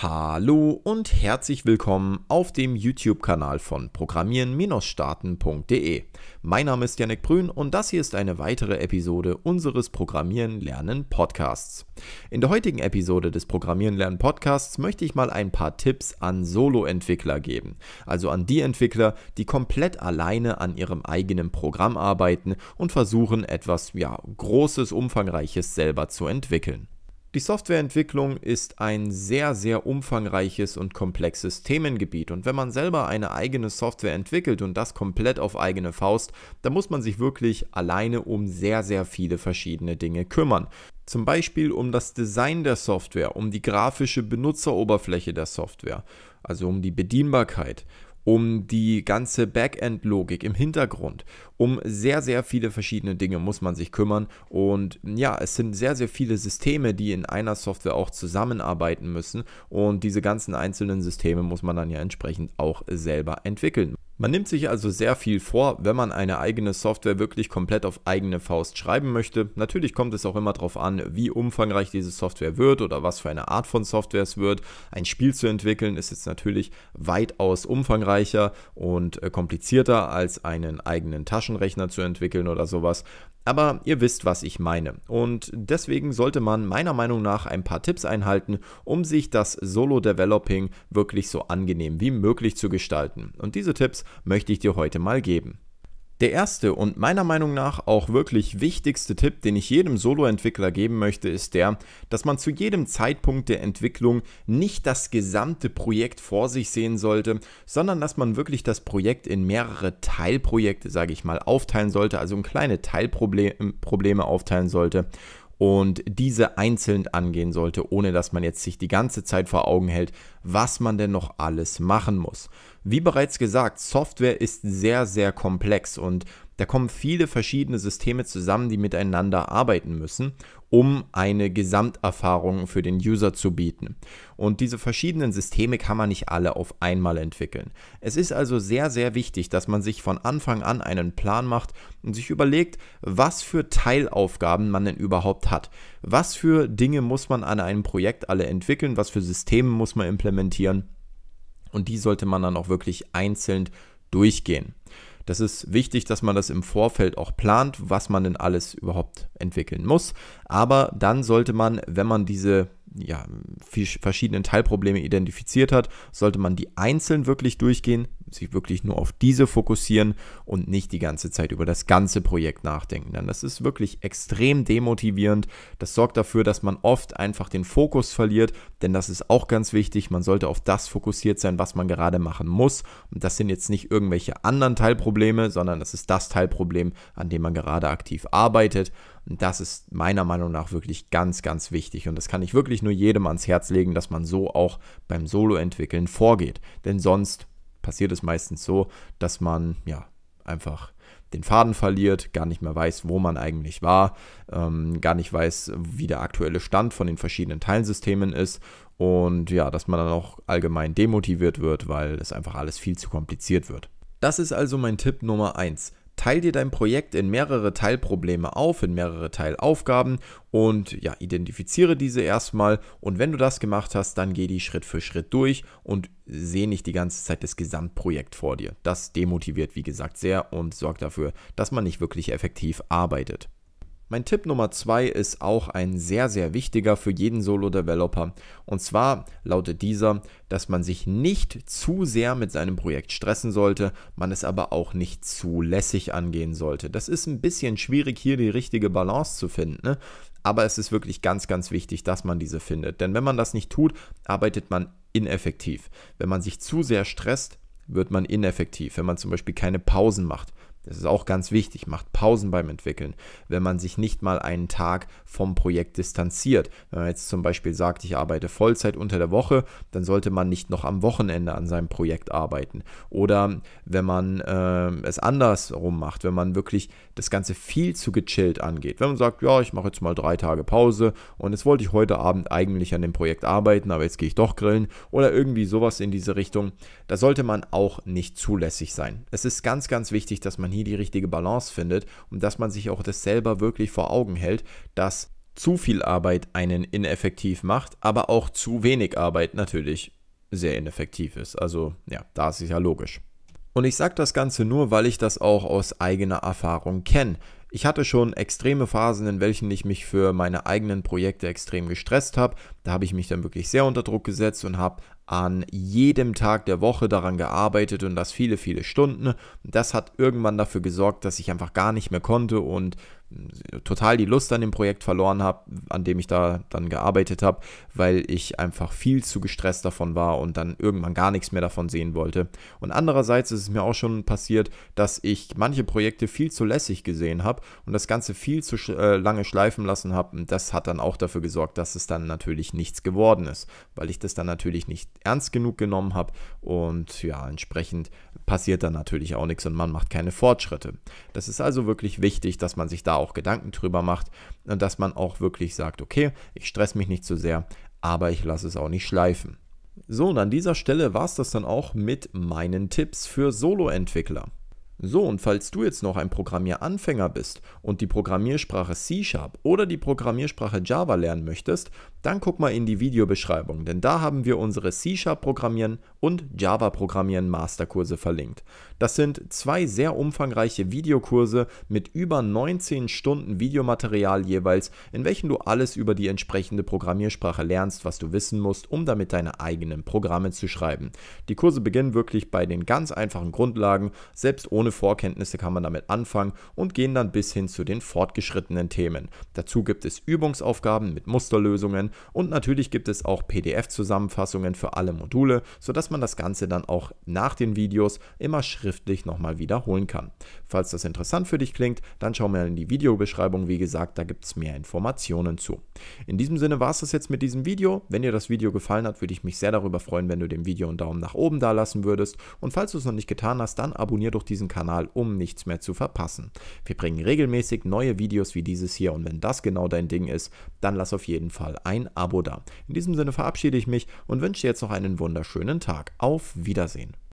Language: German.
Hallo und herzlich willkommen auf dem YouTube-Kanal von Programmieren-Starten.de. Mein Name ist Janik Brün und das hier ist eine weitere Episode unseres Programmieren Lernen Podcasts. In der heutigen Episode des Programmieren Lernen Podcasts möchte ich mal ein paar Tipps an Solo-Entwickler geben, also an die Entwickler, die komplett alleine an ihrem eigenen Programm arbeiten und versuchen etwas ja, Großes, Umfangreiches selber zu entwickeln. Die Softwareentwicklung ist ein sehr, sehr umfangreiches und komplexes Themengebiet und wenn man selber eine eigene Software entwickelt und das komplett auf eigene Faust, dann muss man sich wirklich alleine um sehr, sehr viele verschiedene Dinge kümmern. Zum Beispiel um das Design der Software, um die grafische Benutzeroberfläche der Software, also um die Bedienbarkeit, um die ganze Backend-Logik im Hintergrund, um sehr, sehr viele verschiedene Dinge muss man sich kümmern. Und ja, es sind sehr, sehr viele Systeme, die in einer Software auch zusammenarbeiten müssen. Und diese ganzen einzelnen Systeme muss man dann ja entsprechend auch selber entwickeln. Man nimmt sich also sehr viel vor, wenn man eine eigene Software wirklich komplett auf eigene Faust schreiben möchte. Natürlich kommt es auch immer darauf an, wie umfangreich diese Software wird oder was für eine Art von Software es wird. Ein Spiel zu entwickeln ist jetzt natürlich weitaus umfangreicher und äh, komplizierter als einen eigenen Taschen Taschenrechner zu entwickeln oder sowas. Aber ihr wisst, was ich meine. Und deswegen sollte man meiner Meinung nach ein paar Tipps einhalten, um sich das Solo-Developing wirklich so angenehm wie möglich zu gestalten. Und diese Tipps möchte ich dir heute mal geben. Der erste und meiner Meinung nach auch wirklich wichtigste Tipp, den ich jedem Solo-Entwickler geben möchte, ist der, dass man zu jedem Zeitpunkt der Entwicklung nicht das gesamte Projekt vor sich sehen sollte, sondern dass man wirklich das Projekt in mehrere Teilprojekte, sage ich mal, aufteilen sollte, also in kleine Teilprobleme aufteilen sollte und diese einzeln angehen sollte, ohne dass man jetzt sich die ganze Zeit vor Augen hält, was man denn noch alles machen muss. Wie bereits gesagt, Software ist sehr, sehr komplex und da kommen viele verschiedene Systeme zusammen, die miteinander arbeiten müssen, um eine Gesamterfahrung für den User zu bieten. Und diese verschiedenen Systeme kann man nicht alle auf einmal entwickeln. Es ist also sehr, sehr wichtig, dass man sich von Anfang an einen Plan macht und sich überlegt, was für Teilaufgaben man denn überhaupt hat. Was für Dinge muss man an einem Projekt alle entwickeln, was für Systeme muss man implementieren. Und die sollte man dann auch wirklich einzeln durchgehen. Das ist wichtig, dass man das im Vorfeld auch plant, was man denn alles überhaupt entwickeln muss. Aber dann sollte man, wenn man diese ja, verschiedenen Teilprobleme identifiziert hat, sollte man die einzeln wirklich durchgehen, sich wirklich nur auf diese fokussieren und nicht die ganze Zeit über das ganze Projekt nachdenken. Denn das ist wirklich extrem demotivierend. Das sorgt dafür, dass man oft einfach den Fokus verliert, denn das ist auch ganz wichtig. Man sollte auf das fokussiert sein, was man gerade machen muss. Und das sind jetzt nicht irgendwelche anderen Teilprobleme, sondern das ist das Teilproblem, an dem man gerade aktiv arbeitet. Und das ist meiner Meinung nach wirklich ganz, ganz wichtig. Und das kann ich wirklich nur jedem ans Herz legen, dass man so auch beim Solo-Entwickeln vorgeht. Denn sonst passiert es meistens so, dass man ja einfach den Faden verliert, gar nicht mehr weiß, wo man eigentlich war, ähm, gar nicht weiß, wie der aktuelle Stand von den verschiedenen Teilsystemen ist und ja, dass man dann auch allgemein demotiviert wird, weil es einfach alles viel zu kompliziert wird. Das ist also mein Tipp Nummer 1. Teil dir dein Projekt in mehrere Teilprobleme auf, in mehrere Teilaufgaben und ja, identifiziere diese erstmal. Und wenn du das gemacht hast, dann geh die Schritt für Schritt durch und seh nicht die ganze Zeit das Gesamtprojekt vor dir. Das demotiviert, wie gesagt, sehr und sorgt dafür, dass man nicht wirklich effektiv arbeitet. Mein Tipp Nummer zwei ist auch ein sehr, sehr wichtiger für jeden Solo-Developer. Und zwar lautet dieser, dass man sich nicht zu sehr mit seinem Projekt stressen sollte, man es aber auch nicht zu lässig angehen sollte. Das ist ein bisschen schwierig, hier die richtige Balance zu finden. Ne? Aber es ist wirklich ganz, ganz wichtig, dass man diese findet. Denn wenn man das nicht tut, arbeitet man ineffektiv. Wenn man sich zu sehr stresst, wird man ineffektiv. Wenn man zum Beispiel keine Pausen macht, das ist auch ganz wichtig. Macht Pausen beim Entwickeln, wenn man sich nicht mal einen Tag vom Projekt distanziert. Wenn man jetzt zum Beispiel sagt, ich arbeite Vollzeit unter der Woche, dann sollte man nicht noch am Wochenende an seinem Projekt arbeiten. Oder wenn man äh, es andersrum macht, wenn man wirklich das Ganze viel zu gechillt angeht. Wenn man sagt, ja, ich mache jetzt mal drei Tage Pause und jetzt wollte ich heute Abend eigentlich an dem Projekt arbeiten, aber jetzt gehe ich doch grillen oder irgendwie sowas in diese Richtung. Da sollte man auch nicht zulässig sein. Es ist ganz, ganz wichtig, dass man hier nie die richtige Balance findet und dass man sich auch das selber wirklich vor Augen hält, dass zu viel Arbeit einen ineffektiv macht, aber auch zu wenig Arbeit natürlich sehr ineffektiv ist. Also ja, da ist es ja logisch. Und ich sage das Ganze nur, weil ich das auch aus eigener Erfahrung kenne. Ich hatte schon extreme Phasen, in welchen ich mich für meine eigenen Projekte extrem gestresst habe. Da habe ich mich dann wirklich sehr unter Druck gesetzt und habe an jedem Tag der Woche daran gearbeitet und das viele, viele Stunden. Das hat irgendwann dafür gesorgt, dass ich einfach gar nicht mehr konnte und äh, total die Lust an dem Projekt verloren habe, an dem ich da dann gearbeitet habe, weil ich einfach viel zu gestresst davon war und dann irgendwann gar nichts mehr davon sehen wollte. Und andererseits ist es mir auch schon passiert, dass ich manche Projekte viel zu lässig gesehen habe und das Ganze viel zu äh, lange schleifen lassen habe. Und das hat dann auch dafür gesorgt, dass es dann natürlich nichts geworden ist, weil ich das dann natürlich nicht ernst genug genommen habe. Und ja, entsprechend passiert dann natürlich auch nichts und man macht keine Fortschritte. Das ist also wirklich wichtig, dass man sich da auch Gedanken drüber macht und dass man auch wirklich sagt, okay, ich stresse mich nicht zu so sehr, aber ich lasse es auch nicht schleifen. So, und an dieser Stelle war es das dann auch mit meinen Tipps für Solo-Entwickler. So, und falls du jetzt noch ein Programmieranfänger bist und die Programmiersprache C-Sharp oder die Programmiersprache Java lernen möchtest, dann guck mal in die Videobeschreibung, denn da haben wir unsere C-Sharp-Programmieren und Java-Programmieren Masterkurse verlinkt. Das sind zwei sehr umfangreiche Videokurse mit über 19 Stunden Videomaterial jeweils, in welchen du alles über die entsprechende Programmiersprache lernst, was du wissen musst, um damit deine eigenen Programme zu schreiben. Die Kurse beginnen wirklich bei den ganz einfachen Grundlagen, selbst ohne Vorkenntnisse kann man damit anfangen und gehen dann bis hin zu den fortgeschrittenen Themen. Dazu gibt es Übungsaufgaben mit Musterlösungen, können und natürlich gibt es auch PDF-Zusammenfassungen für alle Module, sodass man das Ganze dann auch nach den Videos immer schriftlich nochmal wiederholen kann. Falls das interessant für dich klingt, dann schau mal in die Videobeschreibung, wie gesagt, da gibt es mehr Informationen zu. In diesem Sinne war es das jetzt mit diesem Video. Wenn dir das Video gefallen hat, würde ich mich sehr darüber freuen, wenn du dem Video einen Daumen nach oben da lassen würdest und falls du es noch nicht getan hast, dann abonniere doch diesen Kanal, um nichts mehr zu verpassen. Wir bringen regelmäßig neue Videos wie dieses hier und wenn das genau dein Ding ist, dann lass auf jeden Fall ein ein Abo da. In diesem Sinne verabschiede ich mich und wünsche jetzt noch einen wunderschönen Tag. Auf Wiedersehen.